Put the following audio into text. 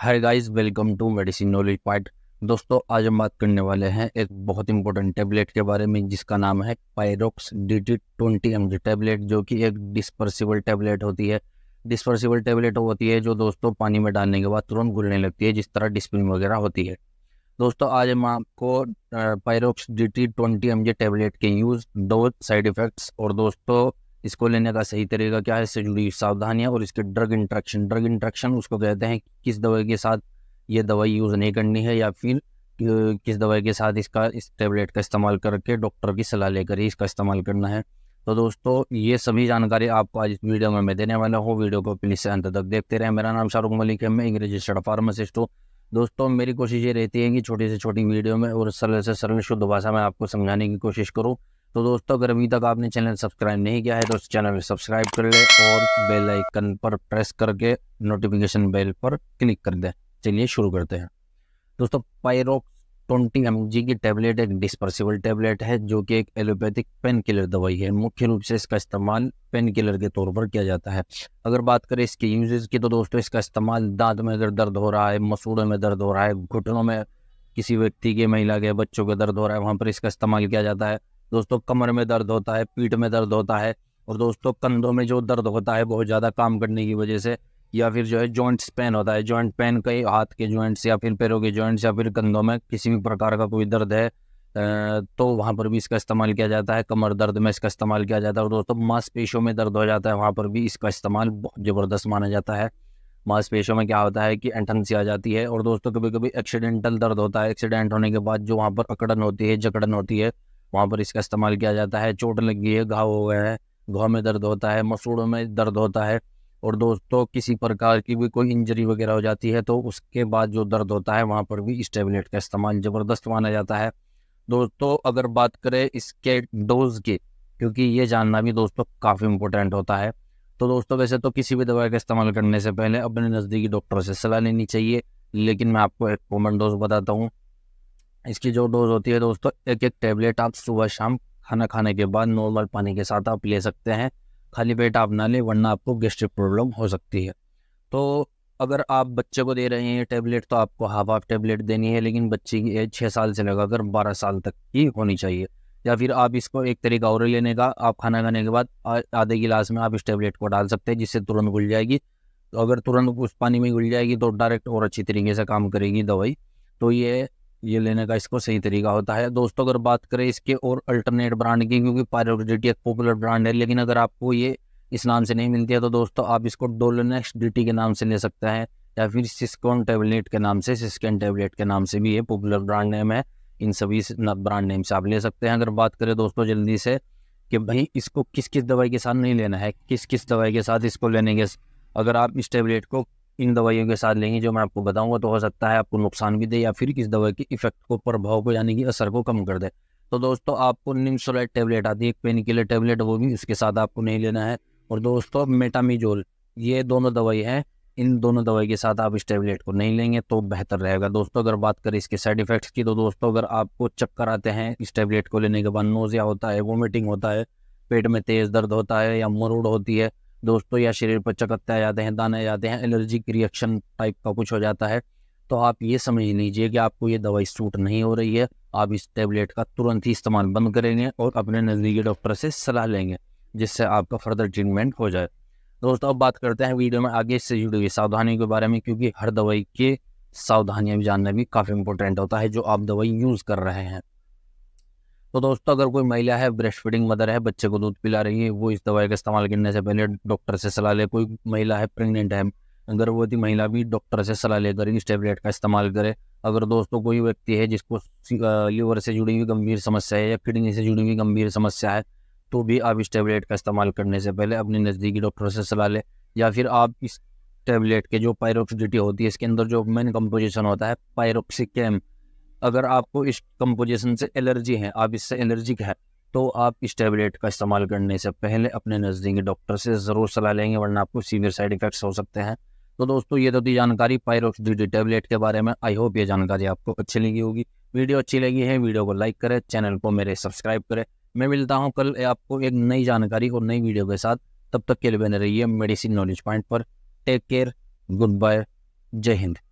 hi guys welcome to medicine knowledge point दोस्तों आज हम बात करने वाले हैं एक बहुत इंपॉर्टेंट टैबलेट के बारे में जिसका नाम है Pyrox D T twenty M G tablet जो कि एक डिस्पर्सिबल टैबलेट होती है डिस्पर्सिबल टैबलेट होती है जो दोस्तों पानी में डालने के बाद तुरंत घुलने लगती है जिस तरह डिस्पिन वगैरह होती है दोस्तों आज हम आपको Pyrox D T twenty M G tablet के यूज़ दो साइड इफ़ेक्ट्स और दोस्तों इसको लेने का सही तरीका क्या है इससे जुड़ी सावधानियाँ और इसके ड्रग इंट्रैक्शन ड्रग इंट्रैक्शन उसको कहते हैं किस दवाई के साथ ये दवाई यूज़ नहीं करनी है या फिर किस दवाई के साथ इसका इस टेबलेट का इस्तेमाल करके डॉक्टर की सलाह लेकर ही इसका इस्तेमाल करना है तो दोस्तों ये सभी जानकारी आपको आज इस वीडियो में मैं देने वाला हूँ वीडियो को प्लीज़ से अंत तक देखते रहें मेरा नाम शाहरुख मलिक है मैं एक रजिस्टर्ड फार्मासिस्ट हूँ दोस्तों मेरी कोशिश ये रहती है कि छोटी से छोटी वीडियो में और सरल से सरल शुद्ध भाषा में आपको समझाने की कोशिश करूँ तो दोस्तों अगर अभी तक आपने चैनल सब्सक्राइब नहीं किया है तो उस चैनल में सब्सक्राइब कर ले और बेल आइकन पर प्रेस करके नोटिफिकेशन बेल पर क्लिक कर दें चलिए शुरू करते हैं दोस्तों पायरोक्स ट्वेंटी एम की टैबलेट एक डिस्पर्सिबल टैबलेट है जो कि एक एलोपैथिक पेन किलर दवाई है मुख्य रूप से इसका इस्तेमाल पेन किलर के तौर पर किया जाता है अगर बात करें इसके यूजेज की तो दोस्तों इसका इस्तेमाल दांत में अगर दर्द हो रहा है मसूड़ों में दर्द हो रहा है घुटनों में किसी व्यक्ति के महिला के बच्चों का दर्द हो रहा है वहाँ पर इसका इस्तेमाल किया जाता है दोस्तों कमर में दर्द होता है पीठ में दर्द होता है और दोस्तों कंधों में जो दर्द होता है बहुत ज़्यादा काम करने की वजह से या फिर जो है जॉइंट्स पेन होता है जॉइंट पेन कई हाथ के जॉइंट्स या फिर पैरों के जॉइंट्स या फिर कंधों में किसी भी प्रकार का कोई दर्द है तो वहाँ पर भी इसका इस्तेमाल किया जाता है कमर दर्द में इसका इस्तेमाल किया जाता है और दोस्तों मांसपेशियों में दर्द हो जाता है वहाँ पर भी इसका इस्तेमाल बहुत ज़बरदस्त माना जाता है मांसपेशियों में क्या होता है कि एंटनसी आ जाती है और दोस्तों कभी कभी एक्सीडेंटल दर्द होता है एक्सीडेंट होने के बाद जो वहाँ पर अकड़न होती है जकड़न होती है वहाँ पर इसका इस्तेमाल किया जाता है चोट लग गई है घाव हो गए हैं घाव में दर्द होता है मसूड़ों में दर्द होता है और दोस्तों किसी प्रकार की भी कोई इंजरी वगैरह हो जाती है तो उसके बाद जो दर्द होता है वहाँ पर भी इस टेबलेट का इस्तेमाल ज़बरदस्त माना जाता है दोस्तों अगर बात करें इसके डोज की क्योंकि ये जानना भी दोस्तों काफ़ी इम्पोर्टेंट होता है तो दोस्तों वैसे तो किसी भी दवाई का इस्तेमाल करने से पहले अपने नज़दीकी डॉक्टर से सलाह लेनी चाहिए लेकिन मैं आपको एक कॉमन डोज बताता हूँ इसकी जो डोज होती है दोस्तों एक एक टेबलेट आप सुबह शाम खाना खाने के बाद नॉर्मल पानी के साथ आप ले सकते हैं खाली पेट आप ना लें वरना आपको गैस्ट्रिक प्रॉब्लम हो सकती है तो अगर आप बच्चे को दे रहे हैं ये टेबलेट तो आपको हाफ हाफ टेबलेट देनी है लेकिन बच्चे की एज छः साल से लगा कर बारह साल तक की होनी चाहिए या फिर आप इसको एक तरीका और लेने का आप खाना खाने के बाद आधे गिलास में आप इस टेबलेट को डाल सकते हैं जिससे तुरंत घुल जाएगी तो अगर तुरंत उस पानी में घुल जाएगी तो डायरेक्ट और अच्छी तरीके से काम करेगी दवाई तो ये ये लेने का इसको सही तरीका होता है दोस्तों अगर बात करें इसके और अल्टरनेट ब्रांड की क्योंकि पायरोडिटी एक पॉपुलर ब्रांड है लेकिन अगर आपको ये इस नाम से नहीं मिलती है तो दोस्तों आप इसको डोलोनेक्स डी के नाम से ले सकते हैं या फिर सिस्कॉन टेबलेट के नाम से सिस्कन टेबलेट के नाम से भी ये पॉपुलर ब्रांड नेम है इन सभी ब्रांड नेम से आप ले सकते हैं अगर बात करें दोस्तों जल्दी से कि भाई इसको किस किस दवाई के साथ नहीं लेना है किस किस दवाई के साथ इसको लेने के अगर आप इस टेबलेट को इन दवाइयों के साथ लेंगे जो मैं आपको बताऊंगा तो हो सकता है आपको नुकसान भी दे या फिर किस दवाई के इफेक्ट को प्रभाव को यानी कि असर को कम कर दे तो दोस्तों आपको निम्सोलाइट टेबलेट आती है एक पेन किलर टेबलेट वो भी इसके साथ आपको नहीं लेना है और दोस्तों मेटामिजोल ये दोनों दवाई हैं इन दोनों दवाई के साथ आप इस टेबलेट को नहीं लेंगे तो बेहतर रहेगा दोस्तों अगर बात करें इसके साइड इफ़ेक्ट्स की तो दोस्तों अगर आपको चक्कर आते हैं इस टेबलेट को लेने के बाद नोज़िया होता है वोमिटिंग होता है पेट में तेज़ दर्द होता है या मरूड होती है दोस्तों या शरीर पर चकत्ते आ जाते हैं दाने आ जाते हैं एलर्जिक रिएक्शन टाइप का कुछ हो जाता है तो आप ये समझ लीजिए कि आपको ये दवाई सूट नहीं हो रही है आप इस टेबलेट का तुरंत ही इस्तेमाल बंद करेंगे और अपने नज़दीकी डॉक्टर से सलाह लेंगे जिससे आपका फर्दर ट्रीटमेंट हो जाए दोस्तों अब बात करते हैं वीडियो में आगे इससे जुड़ी हुई सावधानी के बारे में क्योंकि हर दवाई के सावधानियाँ भी जानना भी काफ़ी इंपॉर्टेंट होता है जो आप दवाई यूज़ कर रहे हैं तो दोस्तों अगर कोई महिला है ब्रेस्ट फीडिंग मदर है बच्चे को दूध पिला रही है वो इस दवाई का इस्तेमाल करने से पहले डॉक्टर से सलाह ले कोई महिला है प्रेग्नेंट है गर्भवती महिला भी डॉक्टर से सलाह लेकर इस टेबलेट का इस्तेमाल करे अगर दोस्तों कोई व्यक्ति है जिसको लीवर से जुड़ी हुई गंभीर समस्या है या किडनी से जुड़ी हुई गंभीर समस्या है तो भी आप इस टेबलेट का इस्तेमाल करने से पहले अपने नज़दीकी डॉक्टर से सलाह लें या फिर आप इस टेबलेट के जो पायरोक्सिडिटी होती है इसके अंदर जो मेन कंपोजिशन होता है पायरोक्सिकम अगर आपको इस कंपोजिशन से एलर्जी है आप इससे एलर्जिक है तो आप इस टैबलेट का इस्तेमाल करने से पहले अपने नज़दीकी डॉक्टर से ज़रूर सलाह लेंगे वरना आपको सीवियर साइड इफ़ेक्ट्स हो सकते हैं तो दोस्तों ये तो थी जानकारी पायरोक्सीडी टैबलेट के बारे में आई होप ये जानकारी आपको अच्छी लगी होगी वीडियो अच्छी लगी है वीडियो को लाइक करें चैनल को मेरे सब्सक्राइब करें मैं मिलता हूँ कल आपको एक नई जानकारी और नई वीडियो के साथ तब तक के लिए बने रहिए मेडिसिन नॉलेज पॉइंट पर टेक केयर गुड बाय जय हिंद